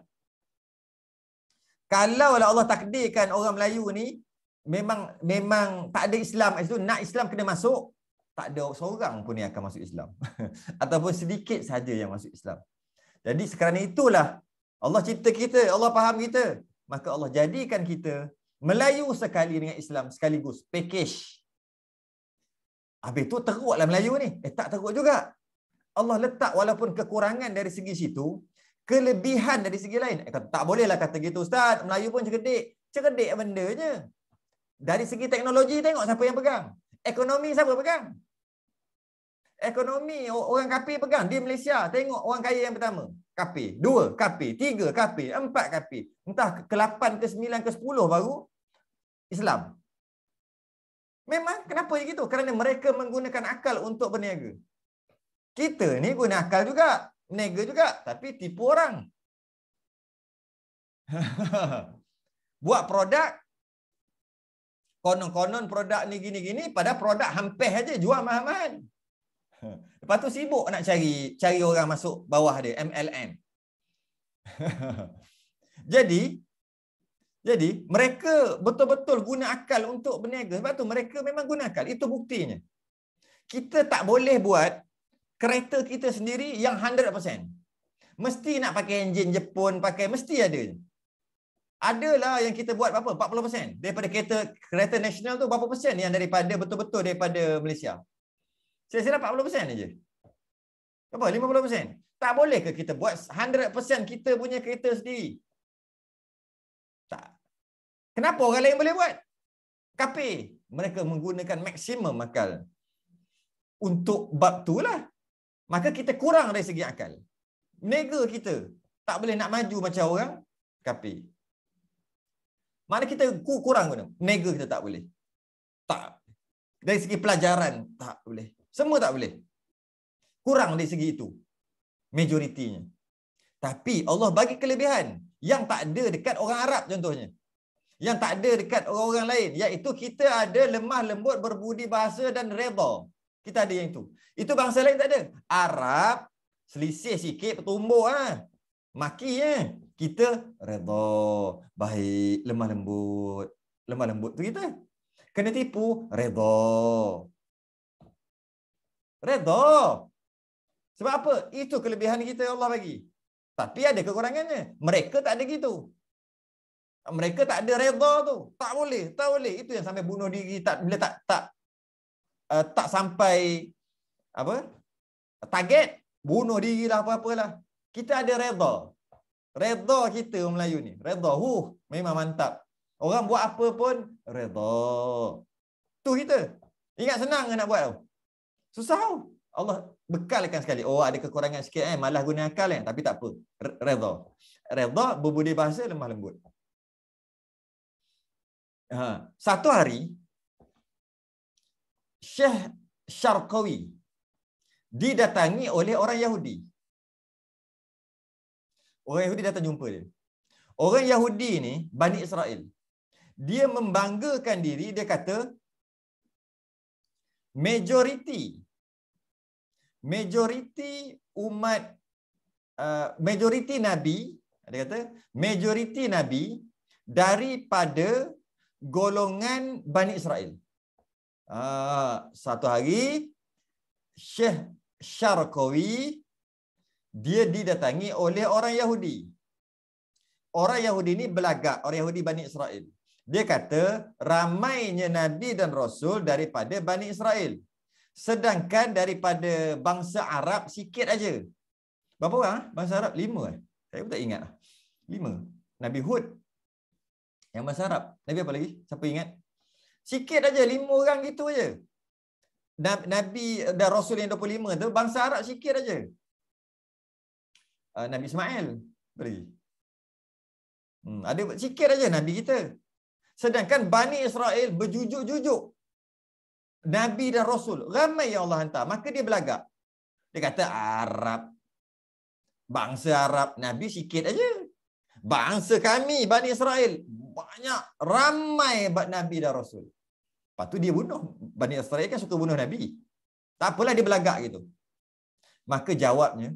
S2: Kalau Allah takdirkan orang Melayu ni, memang memang tak ada Islam kat situ, nak Islam kena masuk, tak ada seorang pun yang akan masuk Islam. Ataupun sedikit saja yang masuk Islam. Jadi sekarang itulah Allah cipta kita, Allah faham kita. Maka Allah jadikan kita Melayu sekali dengan Islam sekaligus. Package. Habis tu teruklah Melayu ni. Eh tak teruk juga. Allah letak walaupun kekurangan dari segi situ, kelebihan dari segi lain. Eh, kata, tak bolehlah kata gitu Ustaz. Melayu pun cekedik. Cekedik bendanya. Dari segi teknologi tengok siapa yang pegang. Ekonomi siapa pegang? Ekonomi orang kapi pegang. Di Malaysia tengok orang kaya yang pertama. Kapi. Dua kapi. Tiga kapi. Empat kapi. Entah ke lapan, ke sembilan, ke sepuluh baru Islam. Memang kenapa begitu? Kerana mereka menggunakan akal untuk berniaga. Kita ni guna akal juga. Berniaga juga. Tapi tipu orang. Buat produk. Konon-konon produk ni gini-gini. pada produk hampir saja jual mahal-mahal. Lepas tu sibuk nak cari cari orang masuk bawah dia. MLM. Jadi jadi mereka betul-betul guna akal untuk berniaga. Sebab tu mereka memang guna akal. Itu buktinya. Kita tak boleh buat kereta kita sendiri yang 100%. Mesti nak pakai enjin Jepun, pakai mesti ada. Adalah yang kita buat apa? 40% daripada kereta kereta nasional tu berapa persen yang daripada betul-betul daripada Malaysia? Saya silap 40% aja. Apa? 50%. Tak boleh ke kita buat 100% kita punya kereta sendiri? Kenapa orang lain boleh buat? Kafir. Mereka menggunakan maksimum akal. Untuk bab tu lah. Maka kita kurang dari segi akal. Negar kita. Tak boleh nak maju macam orang. Kafir. Mana kita kurang guna. Negar kita tak boleh. Tak. Dari segi pelajaran. Tak boleh. Semua tak boleh. Kurang dari segi itu. Majoritinya. Tapi Allah bagi kelebihan. Yang tak ada dekat orang Arab contohnya yang tak ada dekat orang-orang lain iaitu kita ada lemah lembut berbudi bahasa dan redha kita ada yang itu itu bangsa lain tak ada arab selisih sikit bertumbuh ha. ah maki ya kita redha baik lemah lembut lemah lembut tu kita kena tipu redha redha sebab apa itu kelebihan kita yang Allah bagi tapi ada kekurangannya mereka tak ada gitu mereka tak ada redha tu tak boleh tak boleh itu yang sampai bunuh diri tak bila tak tak uh, tak sampai apa target bunuh diri lah apa-apalah kita ada redha redha kita orang Melayu ni redha huh memang mantap orang buat apa pun redha tu kita ingat senang nak buat tu susah tau Allah bekalkan sekali oh ada kekurangan sikit eh malas guna akal eh tapi tak apa redha redha berbudi bahasa lemah lembut Ha. satu hari Syekh Syarqawi didatangi oleh orang Yahudi. Orang Yahudi datang jumpa dia. Orang Yahudi ni Bani Israel. Dia membanggakan diri dia kata majoriti majoriti umat uh, majoriti nabi dia kata majoriti nabi daripada golongan Bani Israel. Ah, satu hari, Syekh Syarkowi, dia didatangi oleh orang Yahudi. Orang Yahudi ini belagak, orang Yahudi Bani Israel. Dia kata, ramainya Nabi dan Rasul daripada Bani Israel. Sedangkan daripada bangsa Arab, sikit aja. Berapa orang? Ah, bangsa Arab? Lima. Eh? Saya pun tak ingat. Lah. Lima. Nabi Hud, yang bahasa Arab. Nabi apa lagi? Siapa ingat? Sikit aja, lima orang gitu aja. Nabi eh, dan Rasul yang 25 tu bangsa Arab sikit aja. Eh, Nabi Ismail beri. Hmm, ada sikit aja Nabi kita. Sedangkan Bani Israel berjujuk-jujuk. Nabi dan Rasul. Ramai yang Allah hantar. Maka dia berlagak. Dia kata Arab. Bangsa Arab. Nabi sikit aja. Bangsa kami, Bani Israel banyak ramai nabi dan rasul. Lepas tu dia bunuh. Bani Israel kan suka bunuh Nabi. Tak apalah dia belagak gitu. Maka jawabnya,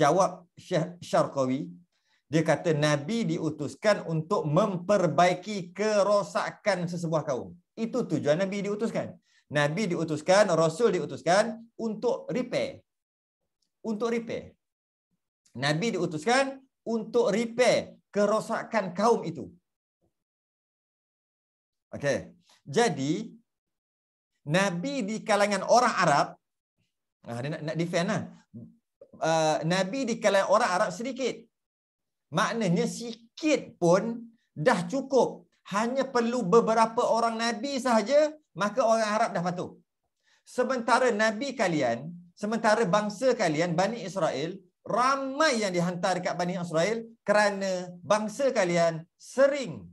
S2: jawab Syekh Syarqawi, dia kata Nabi diutuskan untuk memperbaiki kerosakan sesebuah kaum. Itu tujuan Nabi diutuskan. Nabi diutuskan, Rasul diutuskan untuk repair. Untuk repair. Nabi diutuskan untuk repair kerosakan kaum itu. Okey. Jadi nabi di kalangan orang Arab ah dia nak nak defend Uh, nabi di kalangan orang Arab sedikit. Maknanya sikit pun dah cukup. Hanya perlu beberapa orang nabi sahaja maka orang Arab dah patuh. Sementara nabi kalian, sementara bangsa kalian Bani Israel ramai yang dihantar dekat Bani Israel kerana bangsa kalian sering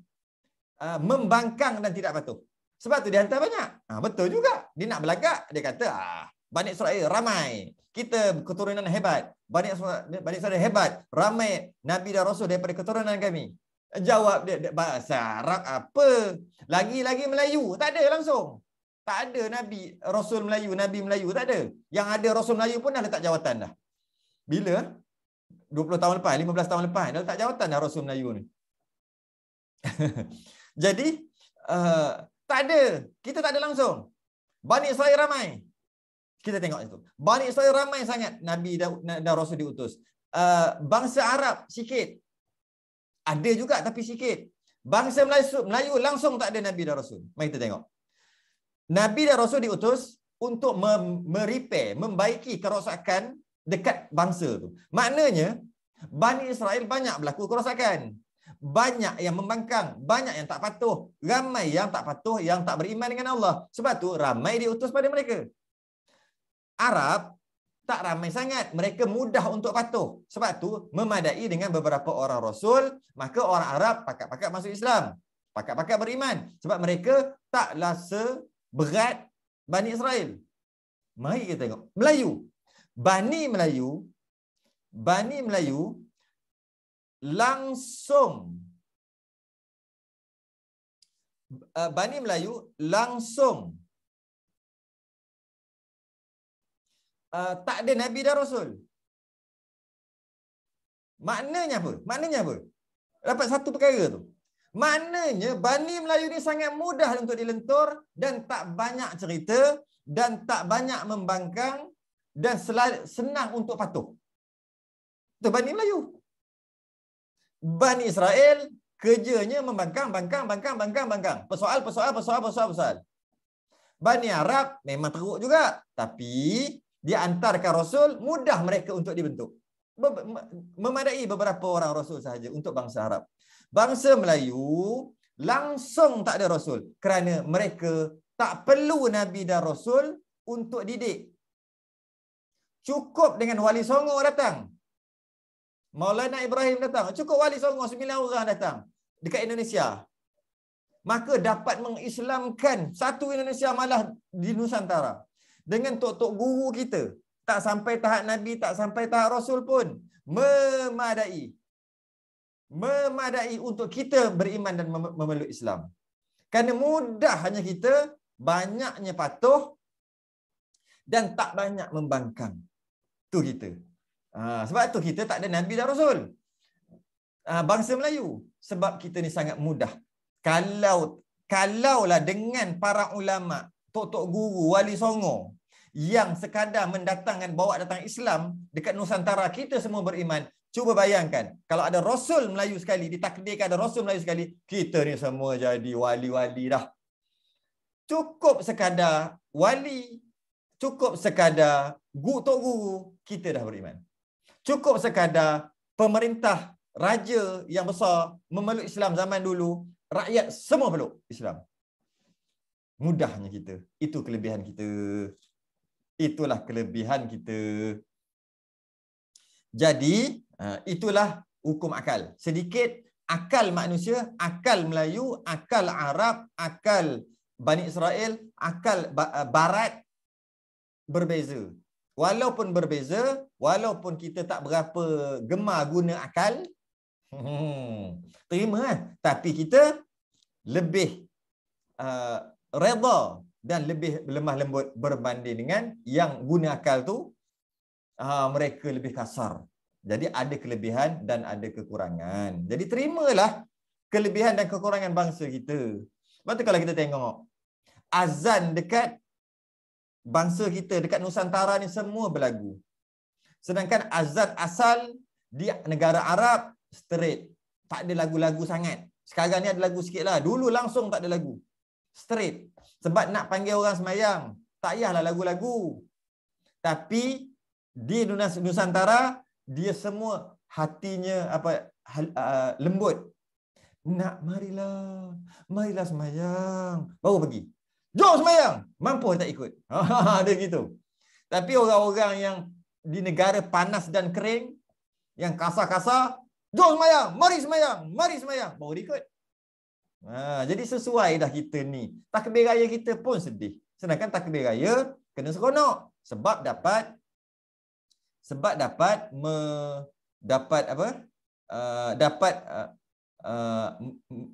S2: Ah, membangkang dan tidak patuh. Sebab tu dia hantar banyak. Ha, betul juga. Dia nak belagak, dia kata, ah, Bani Israel ramai. Kita keturunan hebat. Bani Israel, Bani Israel hebat. Ramai Nabi dan Rasul daripada keturunan kami. Jawab dia, bahasa Arab apa? Lagi-lagi Melayu. Tak ada langsung. Tak ada Nabi Rasul Melayu, Nabi Melayu. Tak ada. Yang ada Rasul Melayu pun dah letak jawatan dah. Bila? 20 tahun lepas, 15 tahun lepas. Dah letak jawatan dah Rasul Melayu ni. Jadi uh, eh, tak ada, kita tak ada langsung. Bani Israel ramai. Kita tengok itu. Bani Israel ramai sangat Nabi dan, dan Rasul diutus. Uh, bangsa Arab sikit. Ada juga tapi sikit. Bangsa Melayu, Melayu langsung tak ada Nabi dan Rasul. Mari kita tengok. Nabi dan Rasul diutus untuk mem membaiki kerosakan dekat bangsa tu. Maknanya, Bani Israel banyak berlaku kerosakan banyak yang membangkang, banyak yang tak patuh, ramai yang tak patuh, yang tak beriman dengan Allah. Sebab tu ramai diutus pada mereka. Arab tak ramai sangat, mereka mudah untuk patuh. Sebab tu memadai dengan beberapa orang rasul, maka orang Arab pakat-pakat masuk Islam, pakat-pakat beriman sebab mereka taklah seberat Bani Israel. Mari kita tengok. Melayu. Bani Melayu Bani Melayu langsung
S1: eh, Bani Melayu langsung eh, tak ada Nabi dan Rasul.
S2: Maknanya apa? Maknanya apa? Dapat satu perkara tu. Maknanya Bani Melayu ni sangat mudah untuk dilentur dan tak banyak cerita dan tak banyak membangkang dan senang untuk patuh. Itu Bani Melayu. Bani Israel kerjanya membangkang, bangkang, bangkang, bangkang, bangkang. Persoal, persoal, persoal, persoal, persoal. Bani Arab memang teruk juga. Tapi dia antarkan Rasul, mudah mereka untuk dibentuk. Memadai beberapa orang Rasul sahaja untuk bangsa Arab. Bangsa Melayu langsung tak ada Rasul. Kerana mereka tak perlu Nabi dan Rasul untuk didik. Cukup dengan Wali Songo datang. Maulana Ibrahim datang. Cukup wali songo 9 orang datang dekat Indonesia. Maka dapat mengislamkan satu Indonesia malah di Nusantara. Dengan tok-tok guru kita. Tak sampai tahap Nabi, tak sampai tahap Rasul pun. Memadai. Memadai untuk kita beriman dan memeluk Islam. Kerana mudah hanya kita banyaknya patuh dan tak banyak membangkang. Itu kita. Ha, sebab tu kita tak ada Nabi dan Rasul. Ha, bangsa Melayu. Sebab kita ni sangat mudah. Kalau kalaulah dengan para ulama, tok-tok guru, wali songo yang sekadar mendatangkan bawa datang Islam dekat Nusantara kita semua beriman, Cuba bayangkan, kalau ada Rasul Melayu sekali, ditakdirkan ada Rasul Melayu sekali, kita ni semua jadi wali-wali dah. Cukup sekadar wali, cukup sekadar guru tok guru, kita dah beriman cukup sekadar pemerintah raja yang besar memeluk Islam zaman dulu, rakyat semua peluk Islam. Mudahnya kita. Itu kelebihan kita. Itulah kelebihan kita. Jadi, ha, itulah hukum akal. Sedikit akal manusia, akal Melayu, akal Arab, akal Bani Israel, akal Barat berbeza walaupun berbeza, walaupun kita tak berapa gemar guna akal, terima lah. Tapi kita lebih uh, reda dan lebih lemah lembut berbanding dengan yang guna akal tu, uh, mereka lebih kasar. Jadi ada kelebihan dan ada kekurangan. Jadi terimalah kelebihan dan kekurangan bangsa kita. Lepas kalau kita tengok, azan dekat bangsa kita dekat Nusantara ni semua berlagu. Sedangkan azan asal di negara Arab straight. Tak ada lagu-lagu sangat. Sekarang ni ada lagu sikit lah. Dulu langsung tak ada lagu. Straight. Sebab nak panggil orang semayang. Tak payahlah lagu-lagu. Tapi di Nusantara, dia semua hatinya apa uh, lembut. Nak marilah. Marilah semayang. Baru pergi. Jom semayang. Mampu tak ikut. Ha, dia gitu. Tapi orang-orang yang di negara panas dan kering, yang kasar-kasar, jom semayang. Mari semayang. Mari semayang. Baru dia ikut. Ha, jadi sesuai dah kita ni. Takbir raya kita pun sedih. Sedangkan takbir raya kena seronok. Sebab dapat sebab dapat me, dapat apa? Uh, dapat uh, uh,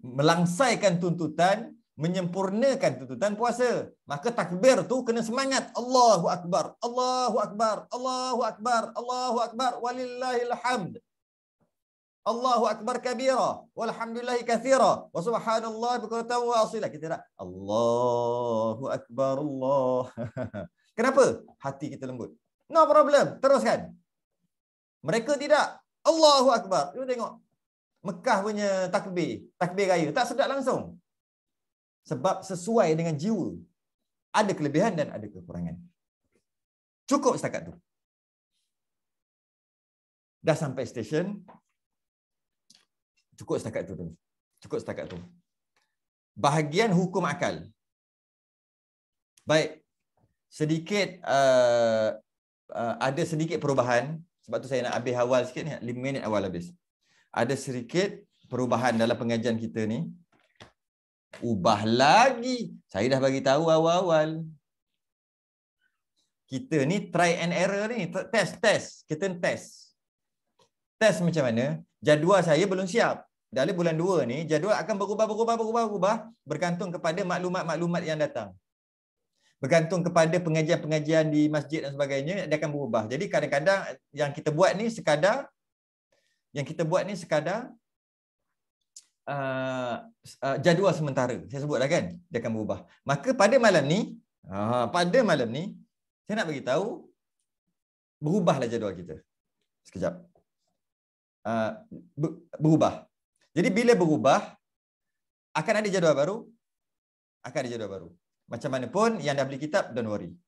S2: melangsaikan tuntutan menyempurnakan tuntutan puasa. Maka takbir tu kena semangat. Allahu Akbar. Allahu Akbar. Allahu Akbar. Allahu Akbar. Walillahilhamd. Allahu Akbar kabira. Walhamdulillahi kathira. Wa subhanallah berkata wa asilah. Kita nak Allahu Akbar Allah. Kenapa? Hati kita lembut. No problem. Teruskan. Mereka tidak. Allahu Akbar. Cuma tengok. Mekah punya takbir. Takbir raya. Tak sedap langsung. Sebab sesuai dengan jiwa. Ada kelebihan dan ada kekurangan. Cukup setakat tu.
S1: Dah sampai stesen. Cukup setakat tu.
S2: Cukup setakat tu. Bahagian hukum akal. Baik. Sedikit. Uh, uh, ada sedikit perubahan. Sebab tu saya nak habis awal sikit ni. 5 minit awal habis. Ada sedikit perubahan dalam pengajian kita ni ubah lagi. Saya dah bagi tahu awal-awal. Kita ni try and error ni, test test, kita test. Test macam mana? Jadual saya belum siap. Dari bulan 2 ni jadual akan berubah berubah berubah berubah bergantung kepada maklumat-maklumat yang datang. Bergantung kepada pengajian-pengajian di masjid dan sebagainya dia akan berubah. Jadi kadang-kadang yang kita buat ni sekadar yang kita buat ni sekadar uh, jadual sementara. Saya sebut dah kan, dia akan berubah. Maka pada malam ni, uh, pada malam ni, saya nak bagi tahu berubahlah jadual kita. Sekejap. Uh, berubah. Jadi bila berubah, akan ada jadual baru? Akan ada jadual baru. Macam mana
S1: pun, yang dah beli kitab, don't worry.